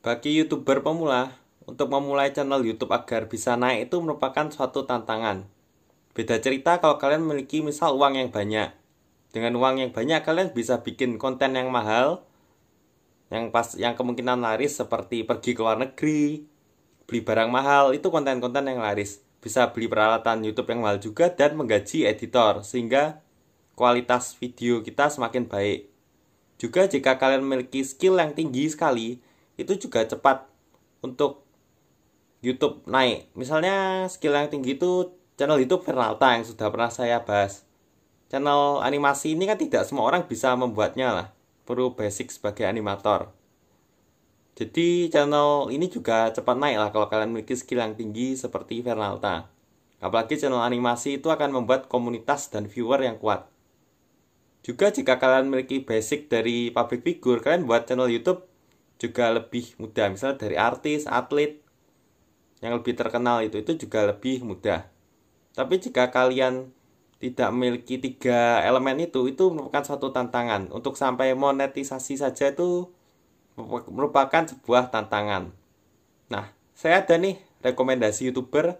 Bagi YouTuber pemula, untuk memulai channel YouTube agar bisa naik itu merupakan suatu tantangan. Beda cerita kalau kalian memiliki misal uang yang banyak. Dengan uang yang banyak kalian bisa bikin konten yang mahal yang pas yang kemungkinan laris seperti pergi ke luar negeri, beli barang mahal, itu konten-konten yang laris. Bisa beli peralatan YouTube yang mahal juga dan menggaji editor sehingga kualitas video kita semakin baik. Juga jika kalian memiliki skill yang tinggi sekali, itu juga cepat untuk YouTube naik. Misalnya skill yang tinggi itu channel YouTube Vernalta yang sudah pernah saya bahas. Channel animasi ini kan tidak semua orang bisa membuatnya lah. Perlu basic sebagai animator. Jadi channel ini juga cepat naik lah kalau kalian memiliki skill yang tinggi seperti Vernalta. Apalagi channel animasi itu akan membuat komunitas dan viewer yang kuat. Juga jika kalian memiliki basic dari public figure, kalian buat channel YouTube juga lebih mudah misalnya dari artis atlet yang lebih terkenal itu itu juga lebih mudah tapi jika kalian tidak memiliki tiga elemen itu itu merupakan suatu tantangan untuk sampai monetisasi saja itu merupakan sebuah tantangan nah saya ada nih rekomendasi youtuber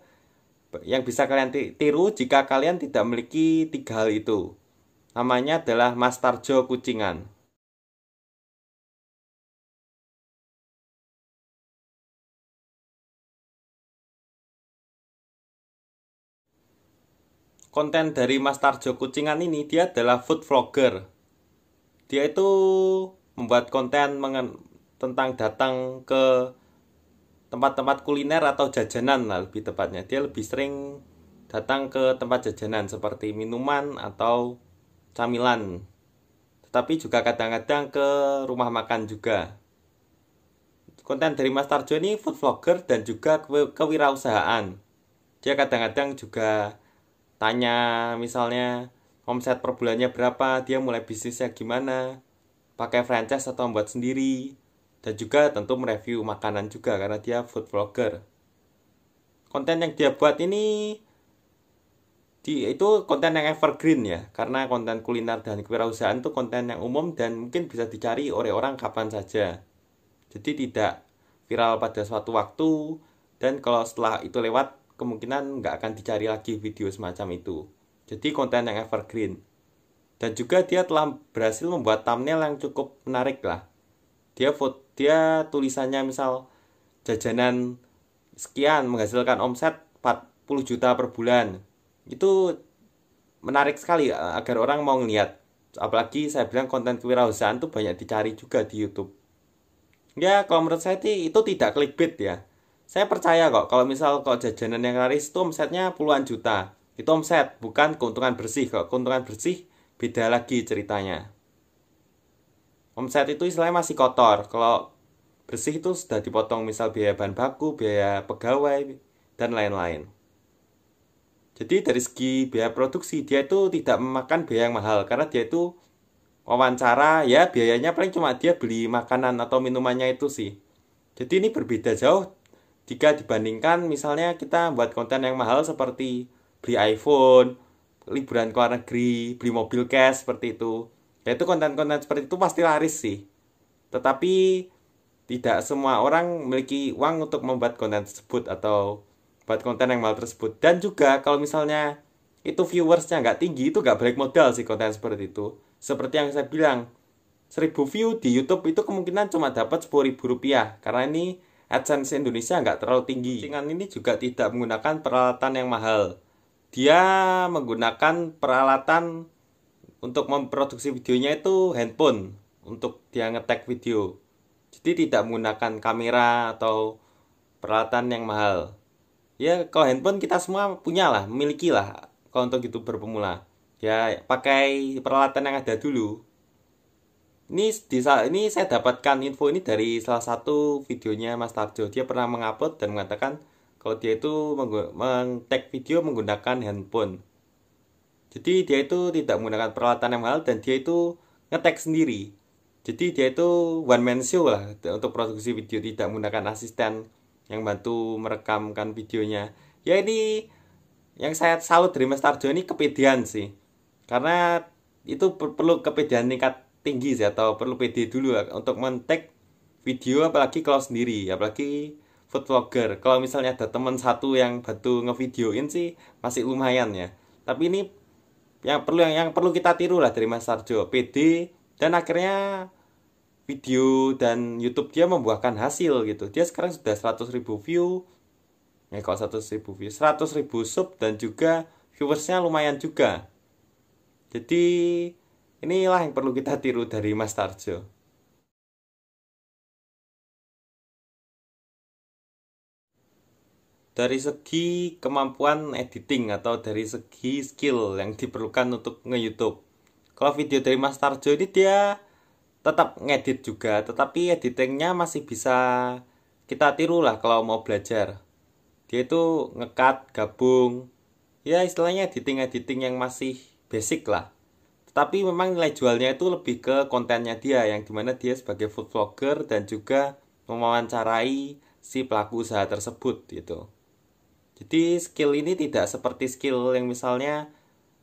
yang bisa kalian tiru jika kalian tidak memiliki tiga hal itu namanya adalah Mas Tarjo Kucingan konten dari Mas Tarjo Kucingan ini dia adalah food vlogger. Dia itu membuat konten mengen tentang datang ke tempat-tempat kuliner atau jajanan lah lebih tepatnya. Dia lebih sering datang ke tempat jajanan seperti minuman atau camilan. Tetapi juga kadang-kadang ke rumah makan juga konten dari Mas Tarjo ini food vlogger dan juga kewirausahaan. Dia kadang-kadang juga tanya misalnya omset per bulannya berapa, dia mulai bisnisnya gimana, pakai franchise atau membuat sendiri, dan juga tentu mereview makanan juga karena dia food vlogger. Konten yang dia buat ini di, itu konten yang evergreen ya, karena konten kuliner dan kewirausahaan itu konten yang umum dan mungkin bisa dicari oleh orang kapan saja. Jadi tidak viral pada suatu waktu dan kalau setelah itu lewat kemungkinan nggak akan dicari lagi video semacam itu. Jadi konten yang evergreen. Dan juga dia telah berhasil membuat thumbnail yang cukup menarik lah. Dia foto, dia tulisannya misal jajanan sekian menghasilkan omset 40 juta per bulan. Itu menarik sekali eh, agar orang mau ngeliat. Apalagi saya bilang konten kewirausahaan tuh banyak dicari juga di YouTube. Ya, kalau menurut saya itu tidak clickbait ya saya percaya kok kalau misal kok jajanan yang laris itu omsetnya puluhan juta. Itu omset, bukan keuntungan bersih kok. Keuntungan bersih beda lagi ceritanya. Omset itu istilahnya masih kotor. Kalau bersih itu sudah dipotong misal biaya bahan baku, biaya pegawai, dan lain-lain. Jadi dari segi biaya produksi dia itu tidak memakan biaya yang mahal karena dia itu wawancara ya biayanya paling cuma dia beli makanan atau minumannya itu sih. Jadi ini berbeda jauh jika dibandingkan misalnya kita buat konten yang mahal seperti beli iPhone, liburan ke luar negeri, beli mobil cash seperti itu. Ya itu konten-konten seperti itu pasti laris sih. Tetapi tidak semua orang memiliki uang untuk membuat konten tersebut atau buat konten yang mahal tersebut. Dan juga kalau misalnya itu viewersnya nggak tinggi itu nggak balik modal sih konten seperti itu. Seperti yang saya bilang, 1000 view di YouTube itu kemungkinan cuma dapat 10.000 rupiah karena ini AdSense Indonesia nggak terlalu tinggi. Dengan ini juga tidak menggunakan peralatan yang mahal. Dia menggunakan peralatan untuk memproduksi videonya itu handphone untuk dia ngetek video. Jadi tidak menggunakan kamera atau peralatan yang mahal. Ya kalau handphone kita semua punya lah, miliki lah kalau untuk youtuber pemula. Ya pakai peralatan yang ada dulu ini di ini saya dapatkan info ini dari salah satu videonya Mas Tarjo dia pernah mengupload dan mengatakan kalau dia itu meng-tag video menggunakan handphone jadi dia itu tidak menggunakan peralatan yang mahal dan dia itu ngetek sendiri jadi dia itu one man show lah untuk produksi video tidak menggunakan asisten yang bantu merekamkan videonya ya ini yang saya salut dari Mas Tarjo ini kepedean sih karena itu perlu kepedean tingkat tinggi sih atau perlu PD dulu untuk mentek video apalagi kalau sendiri apalagi food vlogger kalau misalnya ada teman satu yang bantu ngevideoin sih masih lumayan ya tapi ini yang perlu yang, yang perlu kita tiru lah dari Mas Sarjo PD dan akhirnya video dan YouTube dia membuahkan hasil gitu dia sekarang sudah 100 ribu view ya kalau 100 ribu view 100 ribu sub dan juga viewersnya lumayan juga jadi Inilah yang perlu kita tiru dari Mas Tarjo. Dari segi kemampuan editing atau dari segi skill yang diperlukan untuk nge-youtube. Kalau video dari Mas Tarjo ini dia tetap ngedit juga, tetapi editingnya masih bisa kita tiru lah kalau mau belajar. Dia itu ngekat, gabung, ya istilahnya editing-editing yang masih basic lah tapi memang nilai jualnya itu lebih ke kontennya dia yang dimana dia sebagai food vlogger dan juga mewawancarai si pelaku usaha tersebut gitu. Jadi skill ini tidak seperti skill yang misalnya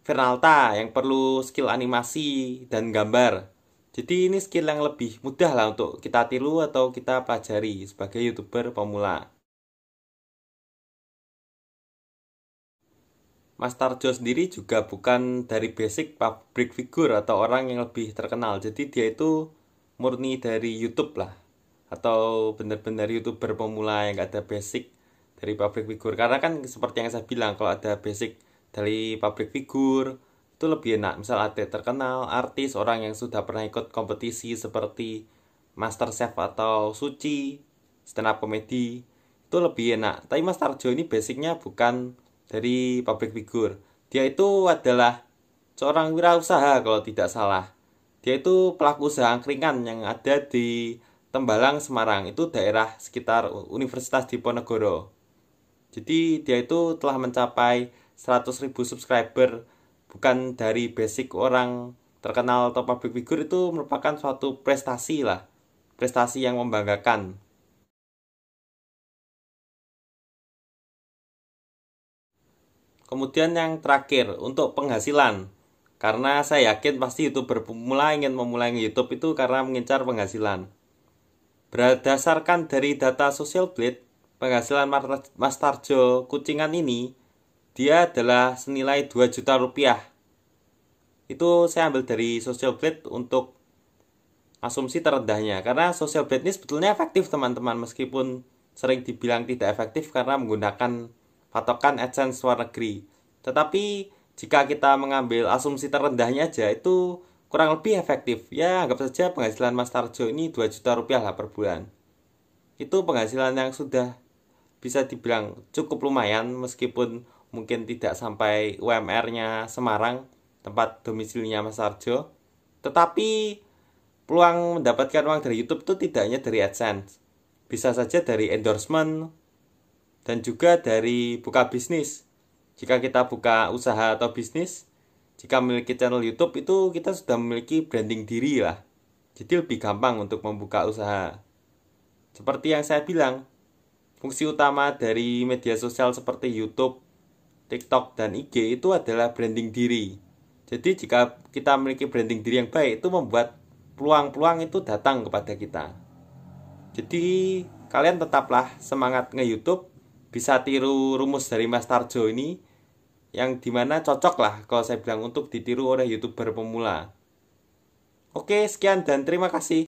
Vernalta yang perlu skill animasi dan gambar. Jadi ini skill yang lebih mudah lah untuk kita tiru atau kita pelajari sebagai youtuber pemula. Mas Tarjo sendiri juga bukan dari basic public figure atau orang yang lebih terkenal. Jadi dia itu murni dari YouTube lah. Atau benar-benar YouTuber pemula yang gak ada basic dari public figure. Karena kan seperti yang saya bilang, kalau ada basic dari public figure, itu lebih enak. Misal ada terkenal, artis, orang yang sudah pernah ikut kompetisi seperti Master Chef atau Suci, stand up comedy, itu lebih enak. Tapi Mas Tarjo ini basicnya bukan dari public figure. Dia itu adalah seorang wirausaha kalau tidak salah. Dia itu pelaku usaha angkringan yang ada di Tembalang, Semarang. Itu daerah sekitar Universitas Diponegoro. Jadi dia itu telah mencapai 100 ribu subscriber bukan dari basic orang terkenal atau public figure itu merupakan suatu prestasi lah. Prestasi yang membanggakan Kemudian yang terakhir untuk penghasilan. Karena saya yakin pasti YouTuber pemula ingin memulai YouTube itu karena mengincar penghasilan. Berdasarkan dari data Social Blade, penghasilan Mas Tarjo Kucingan ini dia adalah senilai 2 juta rupiah. Itu saya ambil dari Social Blade untuk asumsi terendahnya karena Social Blade ini sebetulnya efektif teman-teman meskipun sering dibilang tidak efektif karena menggunakan patokan AdSense luar negeri. Tetapi jika kita mengambil asumsi terendahnya aja itu kurang lebih efektif. Ya, anggap saja penghasilan Mas Tarjo ini 2 juta rupiah lah per bulan. Itu penghasilan yang sudah bisa dibilang cukup lumayan meskipun mungkin tidak sampai UMR-nya Semarang, tempat domisilinya Mas Tarjo. Tetapi peluang mendapatkan uang dari YouTube itu tidak hanya dari AdSense. Bisa saja dari endorsement, dan juga dari buka bisnis. Jika kita buka usaha atau bisnis, jika memiliki channel YouTube itu kita sudah memiliki branding diri lah. Jadi lebih gampang untuk membuka usaha. Seperti yang saya bilang, fungsi utama dari media sosial seperti YouTube, TikTok, dan IG itu adalah branding diri. Jadi jika kita memiliki branding diri yang baik itu membuat peluang-peluang itu datang kepada kita. Jadi kalian tetaplah semangat nge-YouTube bisa tiru rumus dari Mas Tarjo ini yang dimana cocok lah kalau saya bilang untuk ditiru oleh youtuber pemula. Oke, sekian dan terima kasih.